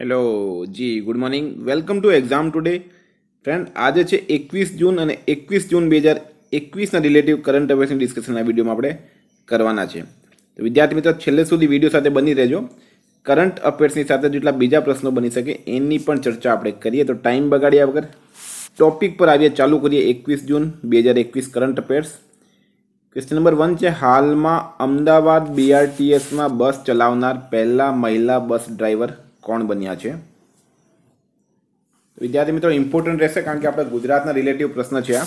hello જી good morning welcome to exam today friend આજે છે એકવીસ જૂન અને એકવીસ જૂન બે હજાર એકવીસના રિલેટિવ કરંટ અફેર્સની ડિસ્કશનના વિડીયોમાં આપણે કરવાના છે તો વિદ્યાર્થી મિત્રો છેલ્લે સુધી વિડીયો સાથે બની રહેજો કરંટ અફેર્સની સાથે જેટલા બીજા પ્રશ્નો બની શકે એની પણ ચર્ચા આપણે કરીએ તો ટાઈમ બગાડ્યા વગર ટોપિક પર આવીએ ચાલુ કરીએ એકવીસ જૂન બે હજાર એકવીસ current affairs question number one છે હાલમાં અમદાવાદ બીઆરટીએસમાં બસ ચલાવનાર પહેલાં મહિલા બસ ડ્રાઈવર કોણ બન્યા છે વિદ્યાર્થી મિત્રો ઇમ્પોર્ટન્ટ રહેશે કારણ કે આપણે ગુજરાતના રિલેટિવ પ્રશ્ન છે આ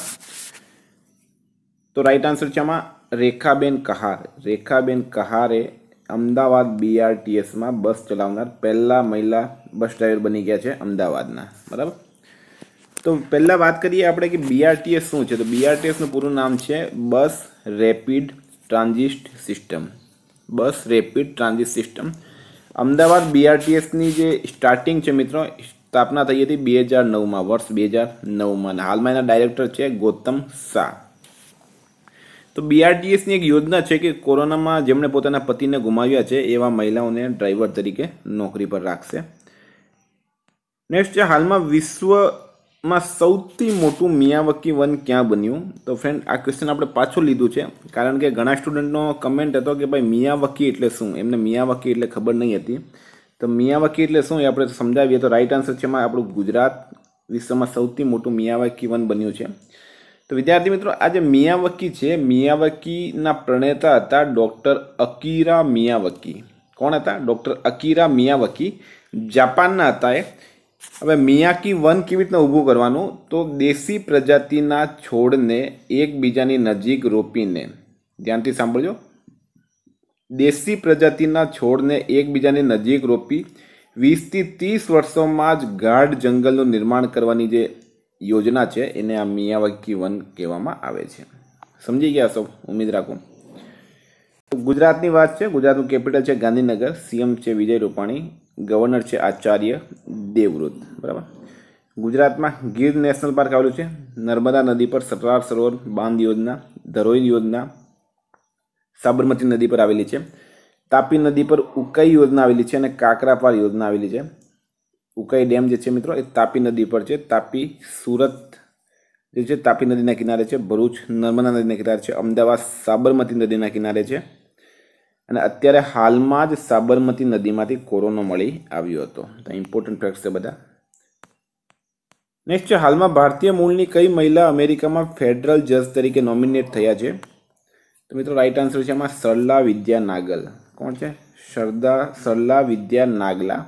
તો રાઈટ આન્સર છે આમાં રેખાબેન કહાર રેખાબેન કહારે અમદાવાદ બીઆરટીએસમાં બસ ચલાવનાર પહેલા મહિલા બસ ડ્રાઈવર બની ગયા છે અમદાવાદના બરાબર તો પહેલાં વાત કરીએ આપણે કે બીઆરટીએસ શું છે તો બીઆરટીએસનું પૂરું નામ છે bus rapid transit system bus rapid transit system Ahmedabad બીઆરટીએસની જે સ્ટાર્ટિંગ છે મિત્રો સ્થાપના થઈ હતી બે હજાર નવમાં વર્ષ બે હજાર નવમાં હાલમાં એના ડાયરેક્ટર છે ગૌતમ શાહ તો બીઆરટીએસની એક યોજના છે કે કોરોનામાં જેમણે પોતાના પતિને ગુમાવ્યા છે એવા મહિલાઓને ડ્રાઈવર તરીકે નોકરી પર રાખશે નેક્સ્ટ છે હાલમાં વિશ્વ માં સૌથી મોટું મિયાવકી વન ક્યાં બન્યું તો ફ્રેન્ડ આ ક્વેશ્ચન આપણે પાછું લીધું છે કારણ કે ઘણા સ્ટુડન્ટનો કમેન્ટ હતો કે ભાઈ મિયાવકી એટલે શું એમને મિયાવકી એટલે ખબર નહીં હતી તો મિયાવકી એટલે શું એ આપણે સમજાવીએ તો રાઈટ આન્સર છે એમાં આપણું ગુજરાત વિશ્વમાં સૌથી મોટું મિયાવકી વન બન્યું છે તો વિદ્યાર્થી મિત્રો આ જે મિયાવકી છે મિયાવકીના પ્રણેતા હતા ડૉક્ટર અકીરા મિયાવકી કોણ હતા ડૉક્ટર અકીરા મિયાવકી જાપાનના હતા એ હવે મિયાકી વન કેવી રીતના ઊભું કરવાનું તો દેશી પ્રજાતિના છોડને એકબીજાની નજીક રોપીને ધ્યાનથી સાંભળજો દેશી પ્રજાતિના છોડને એકબીજાની નજીક રોપી વીસથી ત્રીસ વર્ષોમાં જ ગાઢ જંગલનું નિર્માણ કરવાની જે યોજના છે એને આ મિયાવાકી વન કહેવામાં આવે છે સમજી ગયા સૌ ઉમેદ રાખું ગુજરાતની વાત છે ગુજરાતનું કેપિટલ છે ગાંધીનગર સીએમ છે વિજય રૂપાણી ગવર્નર છે આચાર્ય દેવવૃત બરાબર ગુજરાતમાં ગીર નેશનલ પાર્ક આવેલું છે નર્મદા નદી પર સરદાર સરોવર બાંધ યોજના ધરોઈ યોજના સાબરમતી નદી પર આવેલી છે તાપી નદી પર ઉકાઈ યોજના આવેલી છે અને કાકરાપાર યોજના આવેલી છે ઉકાઈ ડેમ જે છે મિત્રો એ તાપી નદી પર છે તાપી સુરત જે છે તાપી નદીના કિનારે છે ભરૂચ નર્મદા નદીના કિનારે છે અમદાવાદ સાબરમતી નદીના કિનારે છે અને અત્યારે હાલમાં જ સાબરમતી નદીમાંથી કોરોનો મળી આવ્યો હતો ઇમ્પોર્ટન્ટ ફેક્ટ્સ છે બધા નેક્સ્ટ છે હાલમાં ભારતીય મૂળની કઈ મહિલા અમેરિકામાં ફેડરલ જજ તરીકે નોમિનેટ થયા છે તો મિત્રો રાઈટ આન્સર છે એમાં સરલા વિદ્યા નાગલ કોણ છે સરદા સરલા વિદ્યા નાગલા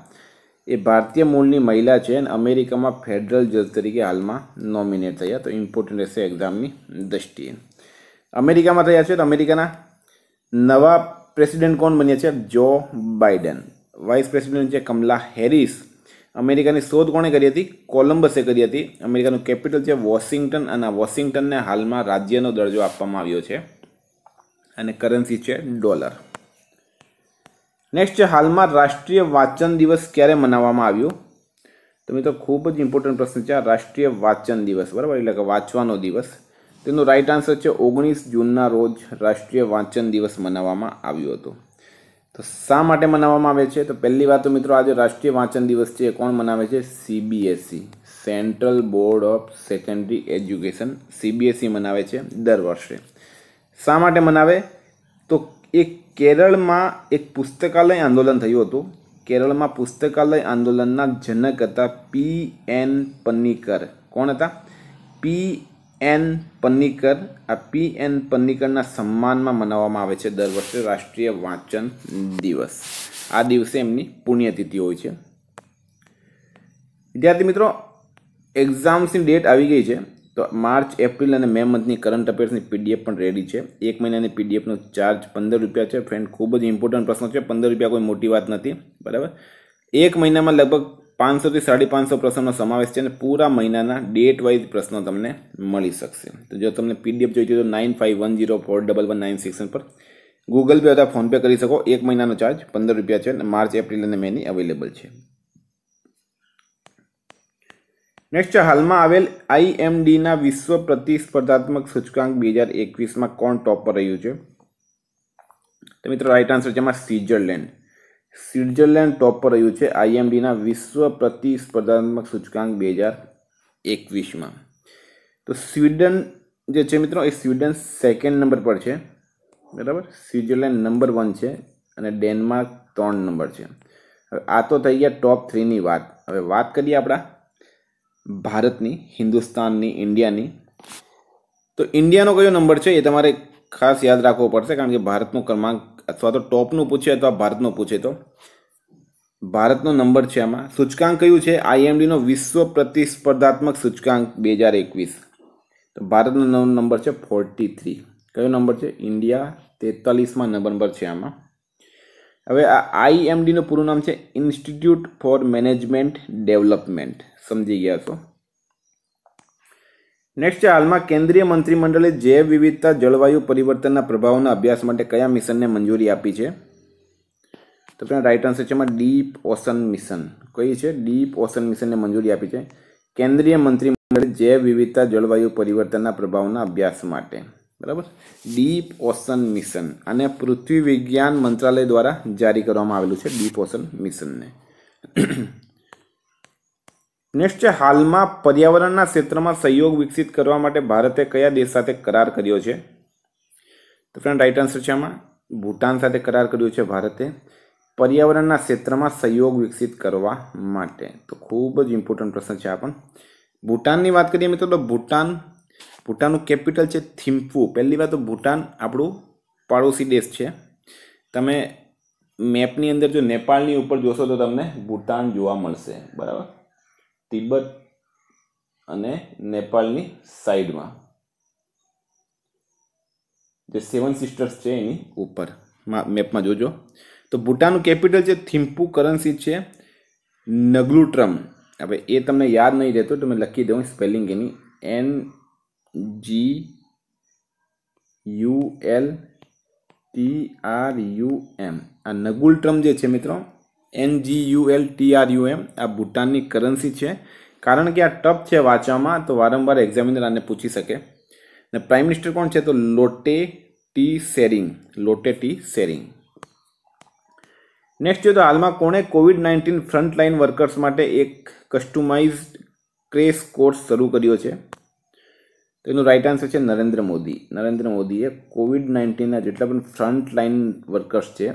એ ભારતીય મૂળની મહિલા છે અને અમેરિકામાં ફેડરલ જજ તરીકે હાલમાં નોમિનેટ થયા તો ઇમ્પોર્ટન્ટ રહેશે એક્ઝામની દ્રષ્ટિએ અમેરિકામાં થયા છે તો અમેરિકાના નવા પ્રેસિડેન્ટ કોણ બન્યા છે જો બાઇડન વાઇસ પ્રેસિડેન્ટ છે કમલા હેરિસ અમેરિકાની શોધ કોણે કરી હતી કોલંબસે કરી હતી અમેરિકાનું કેપિટલ છે વોશિંગ્ટન અને વોશિંગ્ટનને હાલમાં રાજ્યનો દરજ્જો આપવામાં આવ્યો છે અને કરન્સી છે ડોલર નેક્સ્ટ છે હાલમાં રાષ્ટ્રીય વાંચન દિવસ ક્યારે મનાવવામાં આવ્યું તમે તો ખૂબ જ ઇમ્પોર્ટન્ટ પ્રશ્ન છે રાષ્ટ્રીય વાંચન દિવસ બરાબર એટલે કે વાંચવાનો દિવસ તેનો રાઈટ આન્સર છે ઓગણીસ જૂનના રોજ રાષ્ટ્રીય વાંચન દિવસ મનાવવામાં આવ્યો હતો તો શા માટે મનાવવામાં આવે છે તો પહેલી વાત મિત્રો આજે રાષ્ટ્રીય વાંચન દિવસ છે એ કોણ મનાવે છે CBSE central board of secondary education CBSE મનાવે છે દર વર્ષે શા માટે મનાવે તો એ કેરળમાં એક પુસ્તકાલય આંદોલન થયું હતું કેરળમાં પુસ્તકાલય આંદોલનના જનક હતા પી એન પન્નીકર કોણ હતા પી એન પન્નિકર આ પી એન પન્નિકરના સન્માનમાં મનાવવામાં આવે છે દર વર્ષે રાષ્ટ્રીય વાંચન દિવસ આ દિવસે એમની પુણ્યતિથિ હોય છે વિદ્યાર્થી મિત્રો એક્ઝામ્સની ડેટ આવી ગઈ છે તો માર્ચ એપ્રિલ અને મે મંથની કરંટ અફેર્સની પીડીએફ પણ રેડી છે એક મહિનાની પીડીએફનો ચાર્જ પંદર રૂપિયા છે ફ્રેન્ડ ખૂબ જ ઇમ્પોર્ટન્ટ પ્રશ્ન છે પંદર રૂપિયા કોઈ મોટી વાત નથી બરાબર એક મહિનામાં લગભગ પાંચસોથી સાડી પાંચસો પ્રશ્નોનો સમાવેશ છે અને પૂરા મહિનાના ડેટ વાઇઝ પ્રશ્નો તમને મળી શકશે તો જો તમને પીડીએફ જોઈતી તો nine five one zero four double one nine six પર ગૂગલ પે અથવા ફોનપે કરી શકો એક મહિનાનો ચાર્જ પંદર રૂપિયા છે અને માર્ચ એપ્રિલ અને મેની અવેલેબલ છે નેક્સ્ટ હાલમાં આવેલ આઈએમડીના વિશ્વ પ્રતિસ્પર્ધાત્મક સૂચકાંક બે હજાર એકવીસમાં કોણ ટોપ પર રહ્યું છે તો મિત્રો રાઇટ આન્સર છે એમાં સ્વિટ્ઝરલેન્ડ સ્વિટ્ઝરલેન્ડ ટોપ પર રહ્યું છે આઈએમડીના વિશ્વ પ્રતિસ્પર્ધાત્મક સૂચકાંક બે હજાર એકવીસમાં તો સ્વીડન જે છે મિત્રો એ સ્વીડન સેકન્ડ નંબર પર છે બરાબર સ્વિટ્ઝરલેન્ડ નંબર વન છે અને ડેનમાર્ક ત્રણ નંબર છે હવે આ તો થઈ ગયા ટોપ થ્રીની વાત હવે વાત કરીએ આપણા ભારતની હિન્દુસ્તાનની ઇન્ડિયાની તો ઇન્ડિયાનો કયો નંબર છે એ તમારે ખાસ યાદ રાખવો પડશે કારણ કે ભારતનો ક્રમાંક અથવા તો ટોપનું પૂછે અથવા ભારતનું પૂછે તો ભારતનો નંબર છે આમાં સૂચકાંક કયું છે આઈએમડીનો વિશ્વ પ્રતિસ્પર્ધાત્મક સૂચકાંક બે હજાર એકવીસ તો ભારતનો નંબર છે ફોર્ટી થ્રી કયો નંબર છે ઇન્ડિયા તેતાલીસમાં નંબર છે આમાં હવે આ આઈએમડીનું પૂરું નામ છે ઇન્સ્ટિટ્યૂટ ફોર મેનેજમેન્ટ ડેવલપમેન્ટ સમજી ગયા છો નેક્સ્ટ છે હાલમાં કેન્દ્રીય મંત્રીમંડળે જૈવ વિવિધતા જળવાયુ પરિવર્તનના પ્રભાવોના અભ્યાસ માટે કયા મિશનને મંજૂરી આપી છે તો તેનો રાઇટ આન્સર છે એમાં ડીપ ઓશન મિશન કઈ છે ડીપ ઓશન મિશનને મંજૂરી આપી છે કેન્દ્રીય મંત્રીમંડળે જૈવ વિવિધતા જળવાયુ પરિવર્તનના પ્રભાવના અભ્યાસ માટે બરાબર ડીપ ઓશન મિશન અને પૃથ્વી વિજ્ઞાન મંત્રાલય દ્વારા જારી કરવામાં આવેલું છે ડીપ ઓશન મિશનને નેક્સ્ટ છે હાલમાં પર્યાવરણના ક્ષેત્રમાં સહયોગ વિકસિત કરવા માટે ભારતે કયા દેશ સાથે કરાર કર્યો છે તો ફ્રેન્ડ રાઇટ આન્સર છે આમાં ભૂટાન સાથે કરાર કર્યો છે ભારતે પર્યાવરણના ક્ષેત્રમાં સહયોગ વિકસિત કરવા માટે તો ખૂબ જ ઇમ્પોર્ટન્ટ પ્રશ્ન છે આ પણ ભૂટાનની વાત કરીએ મિત્રો તો ભૂટાન ભૂટાનનું કેપિટલ છે થિમ્પુ પહેલી વાત તો ભૂટાન આપણું પાડોશી દેશ છે તમે મેપની અંદર જો નેપાળની ઉપર જોશો તો તમને ભૂટાન જોવા મળશે બરાબર તિબ્બત અને નેપાળની સાઈડમાં જે સેવન સિસ્ટર્સ છે એની ઉપર મેપમાં જોજો તો ભૂટાનનું કેપિટલ છે થિમ્પુ કરન્સી છે નગલુટ્રમ હવે એ તમને યાદ નહીં રહેતો તો મેં લખી દઉં સ્પેલિંગ એની N G U L T R U M આ નગુલ ટ્રમ જે છે મિત્રો એલ એનજીયુએલ એમ આ ભૂટાનની કરન્સી છે કારણ કે આ ટફ છે વાંચવામાં તો વારંવાર એક્ઝામિનર આને પૂછી શકે ને પ્રાઇમ મિનિસ્ટર કોણ છે તો Lotay Tshering Lotay Tshering next જોઈએ તો હાલમાં કોણે કોવિડ નાઇન્ટીન ફ્રન્ટલાઇન વર્કર્સ માટે એક કસ્ટમાઇઝડ ક્રેશ કોર્સ શરૂ કર્યો છે તેનું રાઇટ આન્સર છે નરેન્દ્ર મોદી નરેન્દ્ર મોદીએ કોવિડ નાઇન્ટીનના જેટલા પણ ફ્રન્ટ લાઇન વર્કર્સ છે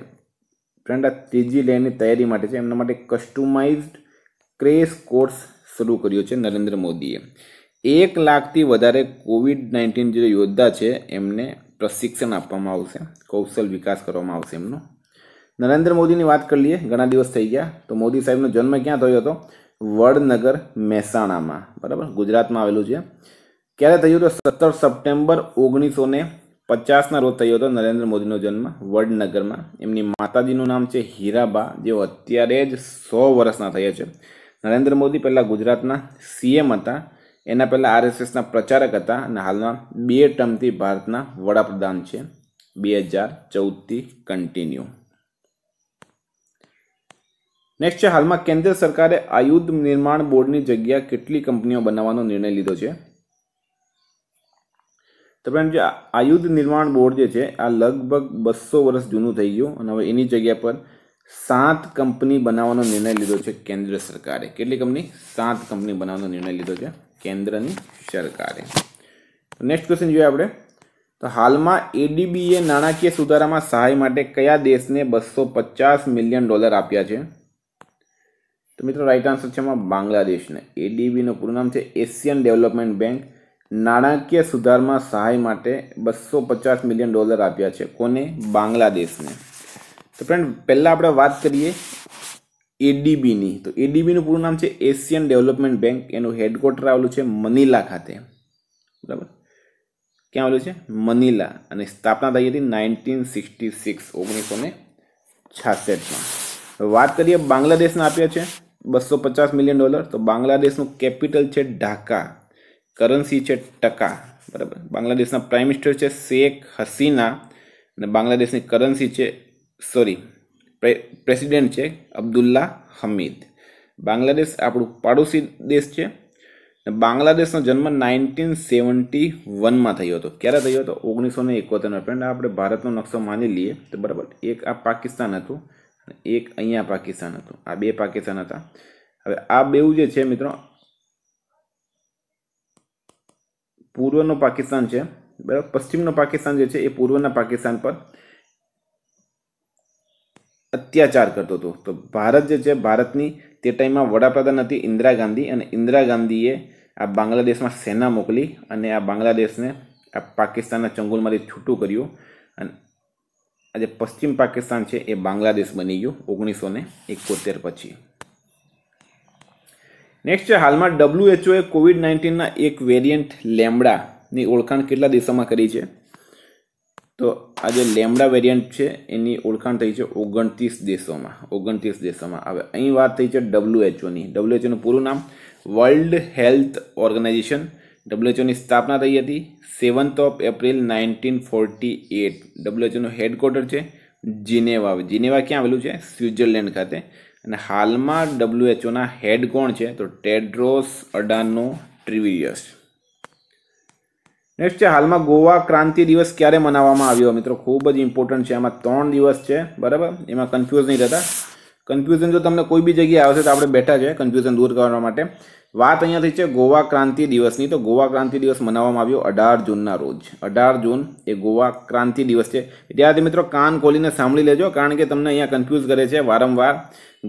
ફ્રેન્ડ આ ત્રીજી લેયરની તૈયારી માટે છે એમના માટે કસ્ટમાઇઝ્ડ ક્રેશ કોર્સ શરૂ કર્યો છે નરેન્દ્ર મોદીએ એક લાખથી વધારે કોવિડ નાઇન્ટીન જે યોદ્ધા છે એમને પ્રશિક્ષણ આપવામાં આવશે કૌશલ વિકાસ કરવામાં આવશે એમનો નરેન્દ્ર મોદીની વાત કરી લઈએ ઘણા દિવસ થઈ ગયા તો મોદી સાહેબનો જન્મ ક્યાં થયો હતો વડનગર મહેસાણામાં બરાબર ગુજરાતમાં આવેલું છે ક્યારે થયું તો સત્તર સપ્ટેમ્બર ઓગણીસો ને પચાસના રોજ થયો હતો નરેન્દ્ર મોદીનો જન્મ વડનગરમાં એમની માતાજીનું નામ છે હીરાબા જેઓ અત્યારે જ સો વર્ષના થયા છે નરેન્દ્ર મોદી પહેલાં ગુજરાતના સીએમ હતા એના પહેલાં આરએસએસના પ્રચારક હતા અને હાલમાં બે ટર્મથી ભારતના વડાપ્રધાન છે બે હજાર ચૌદથી કન્ટિન્યુ નેક્સ્ટ છે હાલમાં કેન્દ્ર સરકારે આયુધ નિર્માણ બોર્ડની જગ્યા કેટલી કંપનીઓ બનાવવાનો નિર્ણય લીધો છે તો ફ્રેન્ડ જે આયુધ નિર્માણ બોર્ડ જે છે આ લગભગ બસો વર્ષ જૂનું થઈ ગયું અને હવે એની જગ્યા પર સાત કંપની બનાવવાનો નિર્ણય લીધો છે કેન્દ્ર સરકારે કેટલી કંપની સાત કંપની બનાવવાનો નિર્ણય લીધો છે કેન્દ્રની સરકારે નેક્સ્ટ ક્વેશ્ચન જોઈએ આપણે તો હાલમાં એડીબીએ e નાણાકીય સુધારામાં સહાય માટે કયા દેશને બસો પચાસ મિલિયન ડોલર આપ્યા છે તો મિત્રો રાઈટ આન્સર છે એમાં બાંગ્લાદેશને એડીબીનું e પૂરું નામ છે એશિયન ડેવલપમેન્ટ બેંક નાણાકીય સુધારમાં સહાય માટે બસો પચાસ મિલિયન ડોલર આપ્યા છે કોને બાંગ્લાદેશને તો ફ્રેન્ડ પહેલાં આપણે વાત કરીએ એડીબીની તો એડીબીનું પૂરું નામ છે એશિયન ડેવલપમેન્ટ બેંક એનું હેડક્વાર્ટર આવેલું છે મનીલા ખાતે બરાબર ક્યાં આવેલું છે મનીલા અને સ્થાપના થઈ હતી નાઇન્ટીન સિક્સટી સિક્સ ઓગણીસો ને છાસઠમાં વાત કરીએ બાંગ્લાદેશને આપ્યા છે બસો પચાસ મિલિયન ડોલર તો બાંગ્લાદેશનું કેપિટલ છે ઢાકા કરન્સી છે ટકા બરાબર બાંગ્લાદેશના પ્રાઇમ મિનિસ્ટર છે શેખ હસીના અને બાંગ્લાદેશની કરન્સી છે સોરી પ્રેસિડેન્ટ છે અબ્દુલ્લા હમીદ બાંગ્લાદેશ આપણું પાડોશી દેશ છે બાંગ્લાદેશનો જન્મ નાઇન્ટીન સેવન્ટી વનમાં થયો હતો ક્યારે થયો હતો ઓગણીસો ને એકોતેરનો ફ્રેન્ડ આપણે ભારતનો નકશો માની લઈએ તો બરાબર એક આ પાકિસ્તાન હતું એક અહીંયા પાકિસ્તાન હતું આ બે પાકિસ્તાન હતા હવે આ બેઉ જે છે મિત્રો પૂર્વનું પાકિસ્તાન છે બરાબર પશ્ચિમનું પાકિસ્તાન જે છે એ પૂર્વના પાકિસ્તાન પર અત્યાચાર કરતો હતો તો ભારત જે છે ભારતની તે ટાઈમમાં વડાપ્રધાન હતી ઇન્દિરા ગાંધી અને ઇન્દિરા ગાંધીએ આ બાંગ્લાદેશમાં સેના મોકલી અને આ બાંગ્લાદેશને આ પાકિસ્તાનના ચંગુલમાંથી છૂટું કર્યું અને આજે પશ્ચિમ પાકિસ્તાન છે એ બાંગ્લાદેશ બની ગયું ઓગણીસો ને એકોતેર પછી નેક્સ્ટ છે હાલમાં ડબ્લ્યુએચઓએ કોવિડ નાઇન્ટીનના એક વેરિયન્ટ લેમડાની ઓળખાણ કેટલા દેશોમાં કરી છે તો આ જે લેમડા વેરિયન્ટ છે એની ઓળખાણ થઈ છે ઓગણત્રીસ દેશોમાં ઓગણત્રીસ દેશોમાં હવે અહીં વાત થઈ છે ડબ્લ્યુએચઓની ડબ્લ્યુએચઓનું પૂરું નામ વર્લ્ડ હેલ્થ ઓર્ગેનાઇઝેશન ડબ્લ્યુએચઓની સ્થાપના થઈ હતી seventh of April nineteen forty eight ડબ્લ્યુએચઓનું હેડક્વાર્ટર છે જીનેવા જિનેવા ક્યાં આવેલું છે સ્વિટ્ઝરલેન્ડ ખાતે અને હાલમાં ડબલ્યુએચઓના હેડ કોણ છે તો ટેડ્રોસ અડાનો ટ્રિવિયસ નેક્સ્ટ છે હાલમાં ગોવા ક્રાંતિ દિવસ ક્યારે મનાવવામાં આવ્યો મિત્રો ખૂબ જ ઇમ્પોર્ટન્ટ છે એમાં ત્રણ દિવસ છે બરાબર એમાં કન્ફ્યુઝ નહીં રહેતા કન્ફ્યુઝન જો તમને કોઈ બી જગ્યાએ આવશે તો આપણે બેઠા છે કન્ફ્યુઝન દૂર કરવા માટે વાત અહીંયા અહીંયાથી છે ગોવા ક્રાંતિ દિવસની તો ગોવા ક્રાંતિ દિવસ મનાવવામાં આવ્યો અઢાર જૂનના રોજ અઢાર જૂન એ ગોવા ક્રાંતિ દિવસ છે વિદ્યાર્થી મિત્રો કાન ખોલીને સાંભળી લેજો કારણ કે તમને અહીંયા કન્ફ્યુઝ કરે છે વારંવાર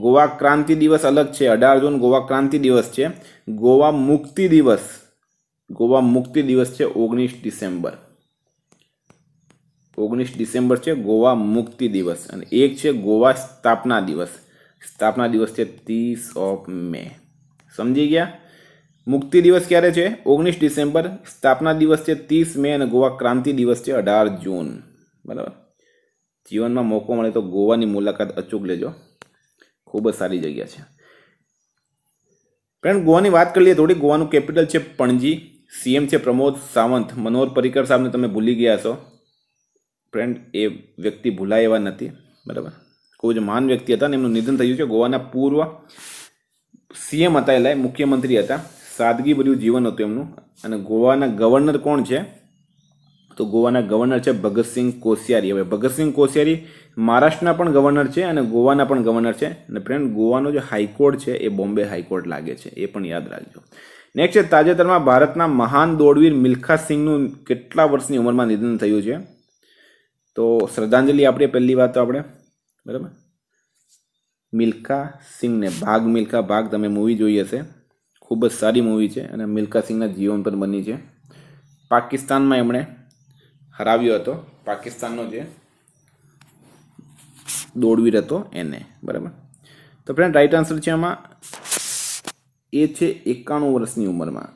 ગોવા ક્રાંતિ દિવસ અલગ છે અઢાર જૂન ગોવા ક્રાંતિ દિવસ છે ગોવા મુક્તિ દિવસ ગોવા મુક્તિ દિવસ છે ઓગણીસ ડિસેમ્બર ઓગણીસ ડિસેમ્બર છે ગોવા મુક્તિ દિવસ અને એક છે ગોવા સ્થાપના દિવસ સ્થાપના દિવસ છે ત્રીસ ઓફ મે સમજી ગયા મુક્તિ દિવસ ક્યારે છે ઓગણીસ ડિસેમ્બર સ્થાપના દિવસ છે ત્રીસ મે અને ગોવા ક્રાંતિ દિવસ છે અઢાર જૂન બરાબર જીવનમાં મોકો મળે તો ગોવાની મુલાકાત અચૂક લેજો ખૂબ જ સારી જગ્યા છે ફ્રેન્ડ ગોવાની વાત કરી લઈએ થોડી ગોવાનું કેપિટલ છે પણજી સીએમ છે પ્રમોદ સાવંત મનોહર પર્રિકર સાહેબને તમે ભૂલી ગયા છો ફ્રેન્ડ એ વ્યક્તિ ભૂલાય એવા નથી બરાબર ખૂબ જ મહાન વ્યક્તિ હતા ને એમનું નિધન થયું છે ગોવાના પૂર્વ સીએમ હતા એટલે મુખ્યમંત્રી હતા સાદગીભર્યું જીવન હતું એમનું અને ગોવાના ગવર્નર કોણ છે તો ગોવાના ગવર્નર છે ભગતસિંહ કોશિયારી હવે ભગતસિંહ કોશિયારી મહારાષ્ટ્રના પણ ગવર્નર છે અને ગોવાના પણ ગવર્નર છે અને ફ્રેન્ડ ગોવાનો જે હાઈકોર્ટ છે એ બોમ્બે હાઈકોર્ટ લાગે છે એ પણ યાદ રાખજો નેક્સ્ટ છે તાજેતરમાં ભારતના મહાન દોડવીર મિલ્ખા સિંહનું કેટલા વર્ષની ઉંમરમાં નિધન થયું છે તો શ્રદ્ધાંજલિ આપણે પહેલી વાત તો આપણે બરાબર મિલ્કા સિંહને ભાગ મિલ્કા ભાગ તમે મૂવી જોઈ હશે ખૂબ જ સારી મૂવી છે અને મિલ્કા સિંહના જીવન પર બની છે પાકિસ્તાનમાં એમણે હરાવ્યો હતો પાકિસ્તાનનો જે દોડવીર હતો એને બરાબર તો ફ્રેન્ડ રાઈટ આન્સર છે આમાં એ છે એકાણું વર્ષની ઉંમરમાં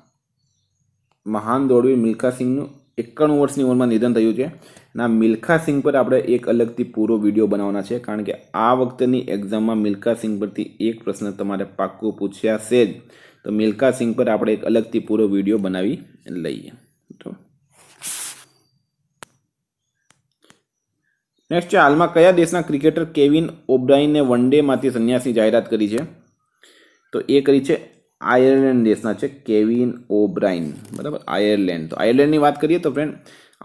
મહાન દોડવીર મિલ્કા સિંહનું એકાણું વર્ષની ઉંમરમાં નિધન થયું છે ના મિલ્ખા સિંહ પર આપણે એક અલગથી પૂરો વિડીયો બનાવવાના છે કારણ કે આ વખતેની એક્ઝામમાં મિલ્ખા સિંઘ પરથી એક પ્રશ્ન તમારે પાક્કો પૂછ્યા છે જ તો મિલ્ખા સિંહ પર આપણે એક અલગથી પૂરો વિડીયો બનાવી લઈએ તો નેક્સ્ટ છે હાલમાં કયા દેશના ક્રિકેટર કેવિન ઓબ્રાઇને વન ડેમાંથી સંન્યાસની જાહેરાત કરી છે તો એ કરી છે આયર્લેન્ડ દેશના છે કેવિન ઓબ્રાઇન બરાબર આયર્લેન્ડ તો આયર્લેન્ડની વાત કરીએ તો ફ્રેન્ડ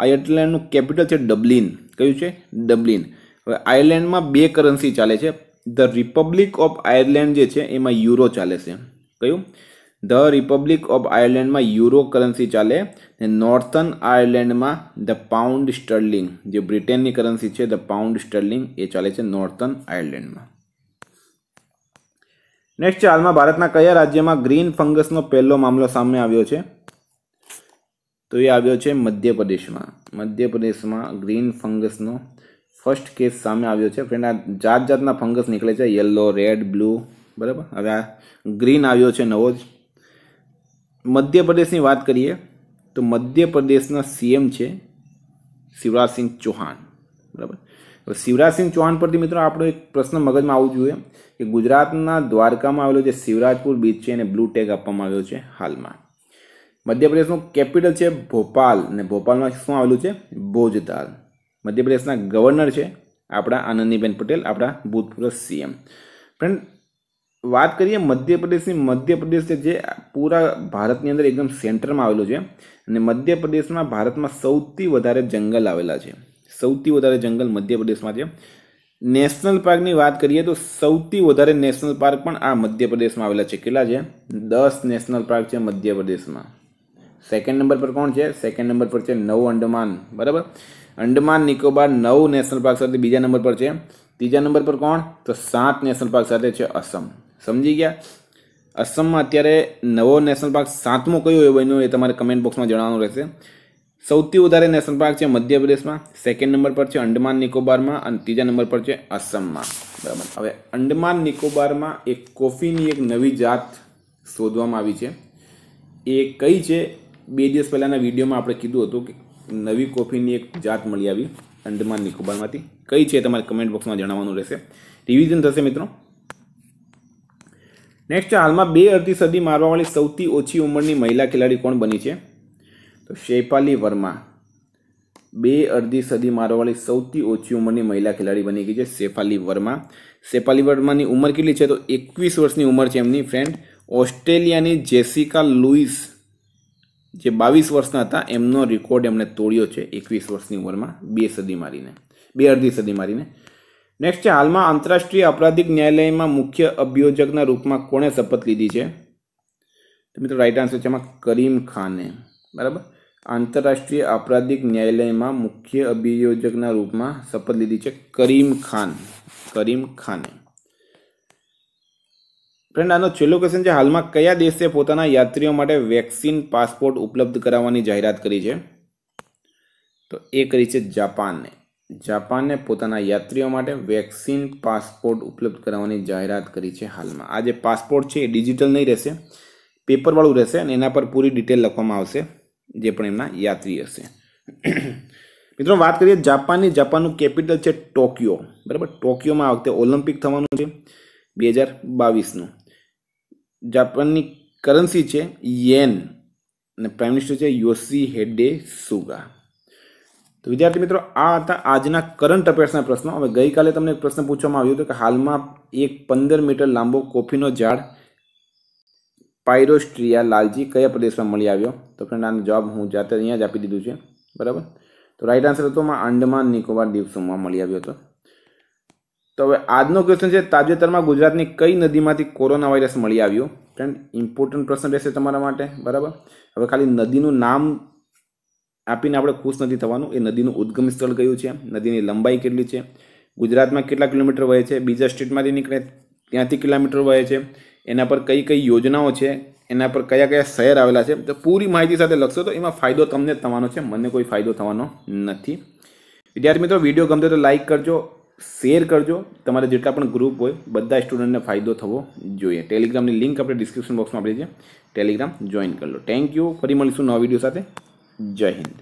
આયર્લેન્ડનું કેપિટલ છે ડબલિન કયું છે ડબલિન હવે આયર્લેન્ડમાં બે કરન્સી ચાલે છે ધ રિપબ્લિક ઓફ આયર્લેન્ડ જે છે એમાં યુરો ચાલે છે કયું ધ રિપબ્લિક ઓફ આયર્લેન્ડમાં યુરો કરન્સી ચાલે ને નોર્થન આયર્લેન્ડમાં ધ પાઉન્ડ સ્ટર્લિંગ જે બ્રિટેનની કરન્સી છે ધ પાઉન્ડ સ્ટર્લિંગ એ ચાલે છે નોર્થન આયર્લેન્ડમાં નેક્સ્ટ છે હાલમાં ભારતના કયા રાજ્યમાં ગ્રીન ફંગસનો પહેલો મામલો સામે આવ્યો છે તો એ આવ્યો છે મધ્યપ્રદેશમાં મધ્યપ્રદેશમાં ગ્રીન ફંગસનો ફર્સ્ટ કેસ સામે આવ્યો છે ફ્રેન્ડ આ જાત જાતના ફંગસ નીકળે છે યલો રેડ બ્લુ બરાબર હવે આ ગ્રીન આવ્યો છે નવો જ મધ્યપ્રદેશની વાત કરીએ તો મધ્યપ્રદેશના સીએમ છે શિવરાજસિંહ ચૌહાણ બરાબર શિવરાજસિંહ ચૌહાણ પરથી મિત્રો આપણો એક પ્રશ્ન મગજમાં આવવું જોઈએ કે ગુજરાતના દ્વારકામાં આવેલો જે શિવરાજપુર બીચ છે એને બ્લુ ટેગ આપવામાં આવ્યો છે હાલમાં મધ્યપ્રદેશનું કેપિટલ છે ભોપાલ અને ભોપાલમાં શું આવેલું છે ભોજતાલ મધ્યપ્રદેશના ગવર્નર છે આપણા આનંદીબેન પટેલ આપણા ભૂતપૂર્વ સીએમ ફ્રેન્ડ વાત કરીએ મધ્યપ્રદેશની મધ્યપ્રદેશ જે પૂરા ભારતની અંદર એકદમ સેન્ટરમાં આવેલું છે અને મધ્યપ્રદેશમાં ભારતમાં સૌથી વધારે જંગલ આવેલા છે સૌથી વધારે જંગલ મધ્યપ્રદેશમાં છે નેશનલ પાર્કની વાત કરીએ તો સૌથી વધારે નેશનલ પાર્ક પણ આ મધ્યપ્રદેશમાં આવેલા છે કેટલા છે દસ નેશનલ પાર્ક છે મધ્યપ્રદેશમાં સેકન્ડ નંબર પર કોણ છે સેકન્ડ નંબર પર છે નવ અંડમાન બરાબર અંડમાન નિકોબાર નવ નેશનલ પાર્ક સાથે બીજા નંબર પર છે ત્રીજા નંબર પર કોણ તો સાત નેશનલ પાર્ક સાથે છે અસમ સમજી ગયા અસમમાં અત્યારે નવો નેશનલ પાર્ક સાતમો કયો એ બન્યો એ તમારે કમેન્ટ બોક્સમાં જણાવવાનું રહેશે સૌથી વધારે નેશનલ પાર્ક છે મધ્યપ્રદેશમાં સેકન્ડ નંબર પર છે અંડમાન નિકોબારમાં અને ત્રીજા નંબર પર છે આસામમાં બરાબર હવે અંડમાન નિકોબારમાં એક કોફીની એક નવી જાત શોધવામાં આવી છે એ કઈ છે બે દિવસ પહેલાંના વિડીયોમાં આપણે કીધું હતું કે નવી કોફીની એક જાત મળી આવી અંડમાન નિકોબારમાંથી કઈ છે તમારે કમેન્ટ બોક્સમાં જણાવવાનું રહેશે રિવિઝન થશે મિત્રો નેક્સ્ટ હાલમાં બે અડધી સદી મારવાવાળી સૌથી ઓછી ઉંમરની મહિલા ખેલાડી કોણ બની છે તો શૈપાલી વર્મા બે અડધી સદી મારવાળી સૌથી ઓછી ઉંમરની મહિલા ખેલાડી બની ગઈ છે શેફાલી વર્મા શેફાલી વર્માની ઉંમર કેટલી છે તો એકવીસ વર્ષની ઉંમર છે એમની ફ્રેન્ડ ઓસ્ટ્રેલિયાની જેસિકા લુઈસ જે બાવીસ વર્ષના હતા એમનો રેકોર્ડ એમણે તોડ્યો છે એકવીસ વર્ષની ઉંમરમાં બે સદી મારીને બે અડધી સદી મારીને નેક્સ્ટ છે હાલમાં આંતરરાષ્ટ્રીય અપરાધિક ન્યાયાલયમાં મુખ્ય અભિયોજકના રૂપમાં કોણે શપથ લીધી છે મિત્રો રાઈટ આન્સર છે એમાં કરીમ ખાને બરાબર આંતરરાષ્ટ્રીય આપરાધિક ન્યાયાલયમાં મુખ્ય અભિયોજકના રૂપમાં શપથ લીધી છે કરીમ ખાન કરીમ ખાને ફ્રેન્ડ આનો છેલ્લો ક્વેશ્ચન છે હાલમાં કયા દેશે પોતાના યાત્રીઓ માટે વેક્સિન પાસપોર્ટ ઉપલબ્ધ કરાવવાની જાહેરાત કરી છે તો એ કરી છે જાપાનને જાપાનને પોતાના યાત્રીઓ માટે વેક્સિન પાસપોર્ટ ઉપલબ્ધ કરાવવાની જાહેરાત કરી છે હાલમાં આ જે પાસપોર્ટ છે એ ડિજિટલ નહીં રહેશે પેપરવાળું રહેશે અને એના પર પૂરી ડિટેલ લખવામાં આવશે જે પણ એમના યાત્રી હશે મિત્રો વાત કરીએ જાપાનની જાપાનનું કેપિટલ છે ટોક્યો બરાબર ટોક્યોમાં આ વખતે ઓલિમ્પિક થવાનું છે બે હજાર બાવીસનું જાપાનની કરન્સી છે યેન અને પ્રાઇમ મિનિસ્ટર છે યોસી હેડે સુગા તો વિદ્યાર્થી મિત્રો આ હતા આજના કરંટ અફેર્સના પ્રશ્નો હવે ગઈકાલે તમને એક પ્રશ્ન પૂછવામાં આવ્યો હતો કે હાલમાં એક પંદર મીટર લાંબો કોફીનો ઝાડ પાયરોસ્ટ્રિયા લાલજી કયા પ્રદેશમાં મળી આવ્યો તો ફ્રેન્ડ આનો જવાબ હું જાતે અહીંયા જ આપી દીધું છે બરાબર તો રાઈટ આન્સર હતો આંડમાન નિકોબાર દ્વીપ સમૂહમાં મળી આવ્યો હતો તો હવે આજનો ક્વેશ્ચન છે તાજેતરમાં ગુજરાતની કઈ નદીમાંથી કોરોના વાયરસ મળી આવ્યો ફ્રેન્ડ ઇમ્પોર્ટન્ટ પ્રશ્ન રહેશે તમારા માટે બરાબર હવે ખાલી નદીનું નામ આપીને આપણે ખુશ નથી થવાનું એ નદીનું ઉદ્ગમ સ્થળ કયું છે નદીની લંબાઈ કેટલી છે ગુજરાતમાં કેટલા કિલોમીટર વહે છે બીજા સ્ટેટમાંથી નીકળે ત્યાંથી કિલોમીટર વહે છે એના પર કઈ કઈ યોજનાઓ છે એના પર કયા કયા શહેર આવેલા છે તો પૂરી માહિતી સાથે લખશો તો એમાં ફાયદો તમને થવાનો છે મને કોઈ ફાયદો થવાનો નથી વિદ્યાર્થી મિત્રો વિડીયો ગમતો તો લાઇક કરજો શેર કરજો તમારા જેટલા પણ ગ્રુપ હોય બધા સ્ટુડન્ટને ફાયદો થવો જોઈએ ટેલિગ્રામની લિંક આપણે ડિસ્ક્રિપ્શન બોક્સમાં આપી છે ટેલિગ્રામ જોઈન કરી લો થેન્ક યુ ફરી મળીશું નવા વિડીયો સાથે જય હિન્દ